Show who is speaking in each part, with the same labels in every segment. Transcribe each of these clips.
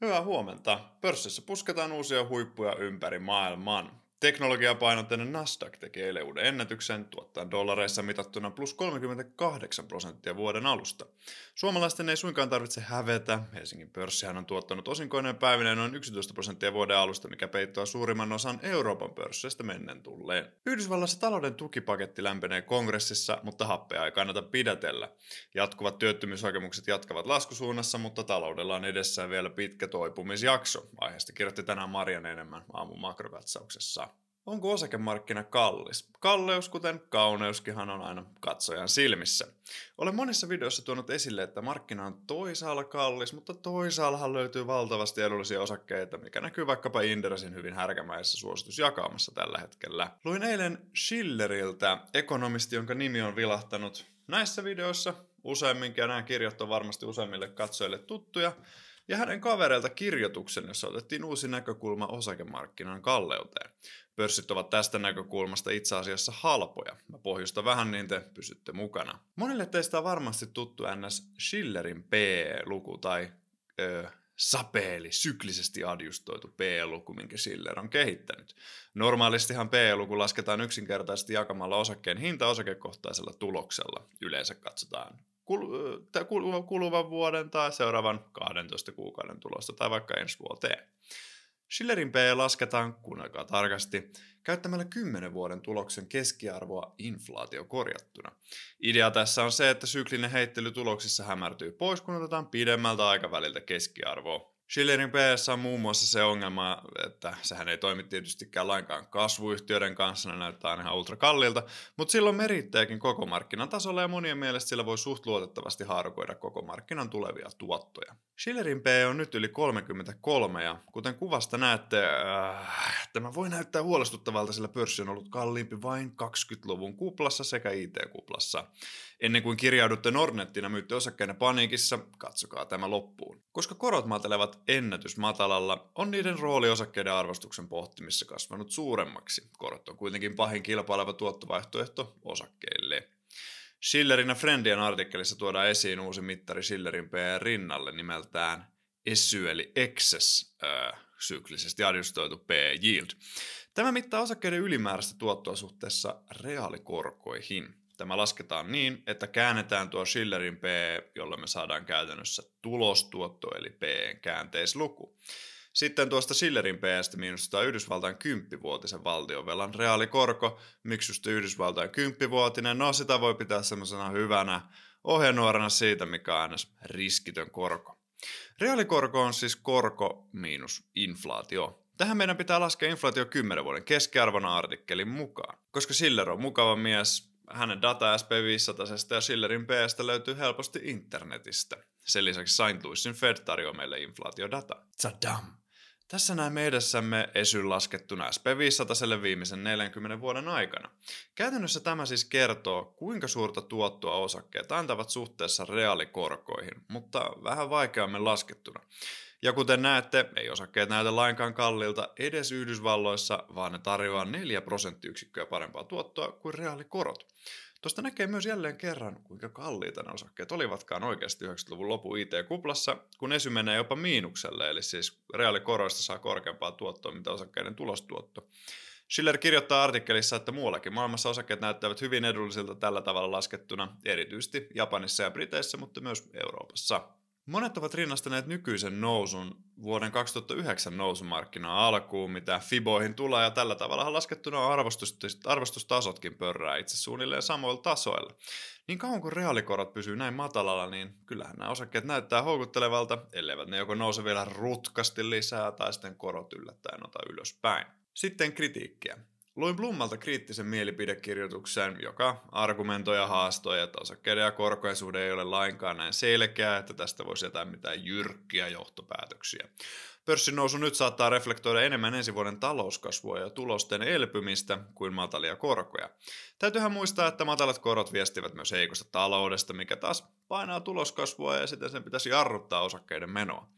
Speaker 1: Hyvää huomenta. Pörssissä pusketaan uusia huippuja ympäri maailman. Teknologiapainotteinen Nasdaq teki eilen uuden ennätyksen, tuottaa dollareissa mitattuna plus 38 prosenttia vuoden alusta. Suomalaisten ei suinkaan tarvitse hävetä. Helsingin pörssihän on tuottanut osinkoinen päivinä noin 11 prosenttia vuoden alusta, mikä peittoa suurimman osan Euroopan pörssistä mennen tulleen. Yhdysvallassa talouden tukipaketti lämpenee kongressissa, mutta happea ei kannata pidätellä. Jatkuvat työttömyyshakemukset jatkavat laskusuunnassa, mutta taloudella on edessään vielä pitkä toipumisjakso. Aiheesta kirjoitti tänään Marian enemmän aamu makrokatsauksessa. Onko osakemarkkina kallis? Kalleus, kuten kauneuskinhan, on aina katsojan silmissä. Olen monissa videoissa tuonut esille, että markkina on toisaalla kallis, mutta toisaallahan löytyy valtavasti edullisia osakkeita, mikä näkyy vaikkapa Inderesin hyvin härkämäisessä suositusjakaamassa tällä hetkellä. Luin eilen Schilleriltä, ekonomisti, jonka nimi on vilahtanut näissä videoissa useamminkin, ja nämä kirjat on varmasti useimmille katsojille tuttuja, ja hänen kavereilta kirjoituksen, jossa otettiin uusi näkökulma osakemarkkinan kalleuteen. Pörssit ovat tästä näkökulmasta itse asiassa halpoja. Mä pohjusta vähän, niin te pysytte mukana. Monille teistä on varmasti tuttu NS Schillerin P-luku tai ö, sapeeli, syklisesti adjustoitu P-luku, minkä Schiller on kehittänyt. Normaalistihan P-luku lasketaan yksinkertaisesti jakamalla osakkeen hinta osakekohtaisella tuloksella. Yleensä katsotaan kuluvan vuoden tai seuraavan 12 kuukauden tulosta tai vaikka ensi vuoteen. Schillerin P lasketaan, kuunnelkaa tarkasti, käyttämällä 10 vuoden tuloksen keskiarvoa inflaatio korjattuna. Idea tässä on se, että syklinen heittely tuloksissa hämärtyy pois, kun otetaan pidemmältä aikaväliltä keskiarvoa. Schillerin peessä on muun muassa se ongelma, että sehän ei toimi tietystikään lainkaan kasvuyhtiöiden kanssa, ne näyttää aina ihan ultrakalliilta, mutta sillä on koko markkinan tasolla ja monien mielestä sillä voi suht luotettavasti haarukoida koko markkinan tulevia tuottoja. Schillerin P on nyt yli 33 ja kuten kuvasta näette, äh, tämä voi näyttää huolestuttavalta, sillä pörssi on ollut kalliimpi vain 20-luvun kuplassa sekä IT-kuplassa. Ennen kuin kirjaudutte Nordnettina myyttiosakkeina paniikissa, katsokaa tämä loppuun. Koska korot matelevat ennätysmatalalla, on niiden rooli osakkeiden arvostuksen pohtimissa kasvanut suuremmaksi. Korot on kuitenkin pahin kilpaileva tuottovaihtoehto osakkeille. Schillerin ja Friendien artikkelissa tuodaan esiin uusi mittari Schillerin PR rinnalle nimeltään SY eli Excess äh, syklisesti adjustoitu P-yield. Tämä mittaa osakkeiden ylimääräistä tuottoa suhteessa reaalikorkoihin. Tämä lasketaan niin, että käännetään tuo Schillerin P, jolla me saadaan käytännössä tulostuotto, eli P käänteisluku. Sitten tuosta Schillerin Pstä miinustetaan Yhdysvaltain kymppivuotisen valtionvelan reaalikorko. just Yhdysvaltain kymppivuotinen? No sitä voi pitää semmoisena hyvänä ohjenuorana siitä, mikä on aina riskitön korko. Reaalikorko on siis korko miinus inflaatio. Tähän meidän pitää laskea inflaatio 10 vuoden keskiarvona artikkelin mukaan. Koska Siller on mukava mies, hänen data SP500 ja Schillerin Bstä löytyy helposti internetistä. Sen lisäksi Saint Louisin Fed tarjoaa meille inflaatiodata. Tsadam! Tässä näemme edessämme esyn laskettuna SP500 viimeisen 40 vuoden aikana. Käytännössä tämä siis kertoo, kuinka suurta tuottoa osakkeet antavat suhteessa reaalikorkoihin, mutta vähän vaikeammin laskettuna. Ja kuten näette, ei osakkeet näytä lainkaan kalliilta edes Yhdysvalloissa, vaan ne tarjoaa 4 prosenttiyksikköä parempaa tuottoa kuin reaalikorot. Tuosta näkee myös jälleen kerran, kuinka kalliita ne osakkeet olivatkaan oikeasti 90-luvun lopun IT-kuplassa, kun esy menee jopa miinukselle, eli siis reaalikoroista saa korkeampaa tuottoa, mitä osakkeiden tulostuotto. Schiller kirjoittaa artikkelissa, että muuallakin maailmassa osakkeet näyttävät hyvin edullisilta tällä tavalla laskettuna, erityisesti Japanissa ja Briteissä, mutta myös Euroopassa. Monet ovat rinnastaneet nykyisen nousun vuoden 2009 nousumarkkinaa alkuun, mitä Fiboihin tulee, ja tällä tavalla laskettuna arvostustasotkin pörrää itse suunnilleen samoilla tasoilla. Niin kauan kuin reaalikorot pysyy näin matalalla, niin kyllähän nämä osakkeet näyttää houkuttelevalta, elleivät ne joko nouse vielä rutkasti lisää tai sitten korot yllättäen ota ylöspäin. Sitten kritiikkiä. Luin Blummalta kriittisen mielipidekirjoituksen, joka argumentoi ja haastoi, että osakkeiden ja korkojen suhde ei ole lainkaan näin selkeää, että tästä voisi jätää mitään jyrkkiä johtopäätöksiä. Pörssin nousu nyt saattaa reflektoida enemmän ensi vuoden talouskasvua ja tulosten elpymistä kuin matalia korkoja. Täytyyhän muistaa, että matalat korot viestivät myös heikosta taloudesta, mikä taas painaa tuloskasvua ja sitten sen pitäisi jarruttaa osakkeiden menoa.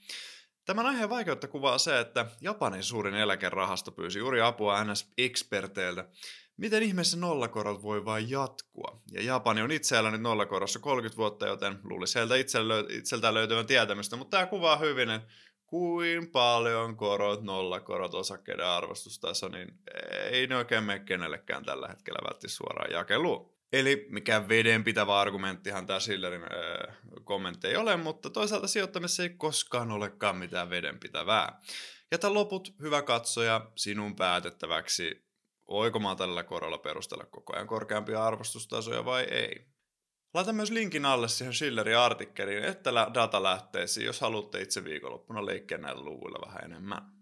Speaker 1: Tämän aiheen vaikeutta kuvaa se, että Japanin suurin eläkerahasto pyysi juuri apua NS-eksperteiltä. Miten ihmeessä nollakorot voi vain jatkua? Ja Japani on itse nyt nollakorossa 30 vuotta, joten luulisi heiltä itseltään löytyvän tietämystä, mutta tämä kuvaa hyvin, että kuin paljon korot, nollakorot, osakkeiden arvostustaso, niin ei ne oikein mene kenellekään tällä hetkellä välttämättä suoraan jakeluun. Eli mikään vedenpitävä argumenttihan tämä Sillerin äh, kommentti ei ole, mutta toisaalta sijoittamisessa ei koskaan olekaan mitään vedenpitävää. Jätä loput, hyvä katsoja, sinun päätettäväksi, voiko mä tällä korolla perustella koko ajan korkeampia arvostustasoja vai ei. Laita myös linkin alle siihen Schillerin artikkeliin, että datalähteisiin, jos haluatte itse viikonloppuna leikkiä näillä luvuilla vähän enemmän.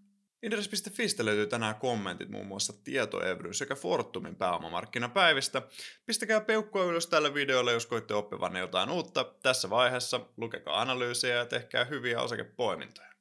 Speaker 1: Inderes.fistä löytyy tänään kommentit muun muassa tietoevry sekä Fortumin pääomamarkkinapäivistä. Pistäkää peukkua ylös tällä videolla, jos koitte oppivanne jotain uutta. Tässä vaiheessa lukekaa analyysiä ja tehkää hyviä osakepoimintoja.